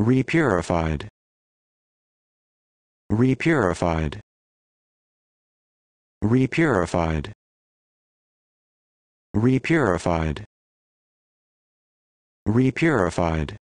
repurified repurified repurified repurified repurified